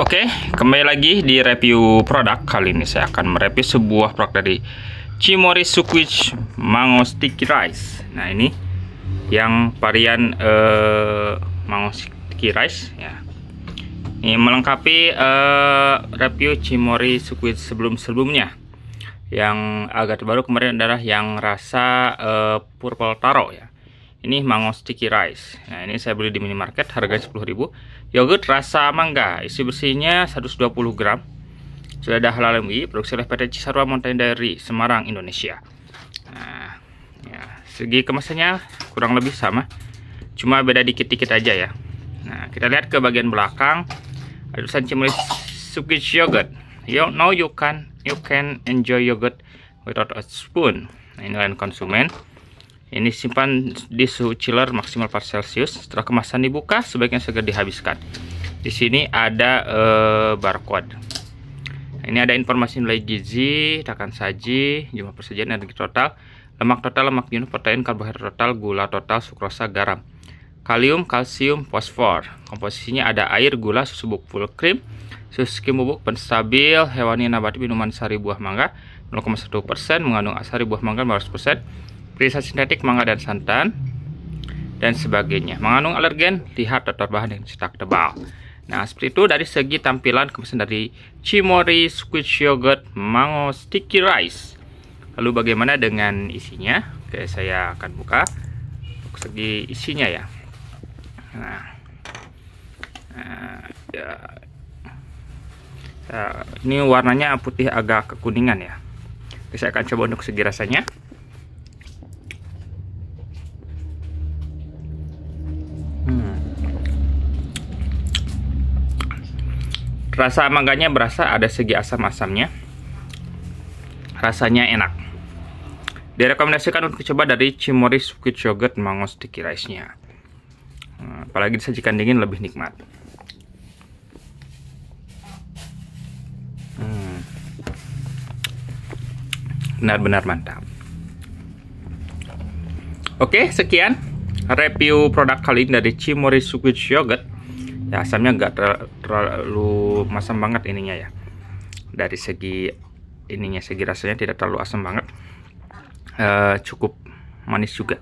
Oke, kembali lagi di review produk. Kali ini saya akan mereview sebuah produk dari Chimori Sukwich Mango Sticky Rice. Nah, ini yang varian uh, Mango Sticky Rice ya. Ini melengkapi uh, review Chimori Sukwich sebelum-sebelumnya. Yang agak terbaru kemarin adalah yang rasa uh, purple taro ya ini mango sticky rice nah ini saya beli di minimarket harganya 10.000 yogurt rasa mangga isi bersihnya 120 gram sudah ada halal MUI produksi oleh PT Cisarua Mountain Dairy Semarang Indonesia nah ya segi kemasannya kurang lebih sama cuma beda dikit-dikit aja ya nah kita lihat ke bagian belakang ada tulisan cimuli Sukish yogurt you know you can you can enjoy yogurt without a spoon nah, ini lain konsumen ini simpan di suhu chiller maksimal 4 Celcius. Setelah kemasan dibuka, sebaiknya segera dihabiskan. Di sini ada uh, barcode. ini ada informasi nilai gizi, rekan saji, jumlah persediaan energi total, lemak total, lemak jenuh, protein, karbohidrat total, gula total, sukrosa, garam, kalium, kalsium, fosfor. Komposisinya ada air, gula, susu bubuk full cream, susu skim bubuk penstabil, hewani nabati, minuman sari buah mangga 0,1%, mengandung asari buah mangga persen Risa sintetik mangga dan santan dan sebagainya. Mengandung alergen, lihat dokter bahan yang cetak tebal. Nah, seperti itu dari segi tampilan kemudian dari Chimori squid Yogurt Mango Sticky Rice. Lalu bagaimana dengan isinya? Oke, saya akan buka untuk segi isinya ya. Nah, nah, ya. nah ini warnanya putih agak kekuningan ya. saya akan coba untuk segi rasanya. Rasa mangganya berasa ada segi asam-asamnya. Rasanya enak. Direkomendasikan untuk coba dari Chimori Sweet Yogurt Mango Sticky Rice-nya. Hmm, apalagi disajikan dingin lebih nikmat. Hmm. Benar-benar hmm. mantap. Oke, sekian review produk kali ini dari Chimori Sweet Yogurt ya asamnya nggak terlalu masam banget ininya ya dari segi ininya segi rasanya tidak terlalu asam banget uh, cukup manis juga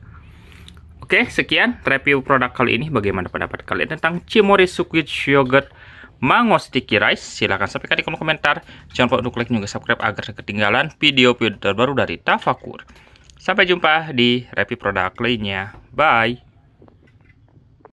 Oke, sekian review produk kali ini. Bagaimana pendapat kalian tentang Cimori Squid Yogurt Mango Sticky Rice? Silahkan sampaikan di kolom komentar. Jangan lupa untuk like juga subscribe agar ketinggalan video-video terbaru dari Tafakur. Sampai jumpa di review produk lainnya. Bye!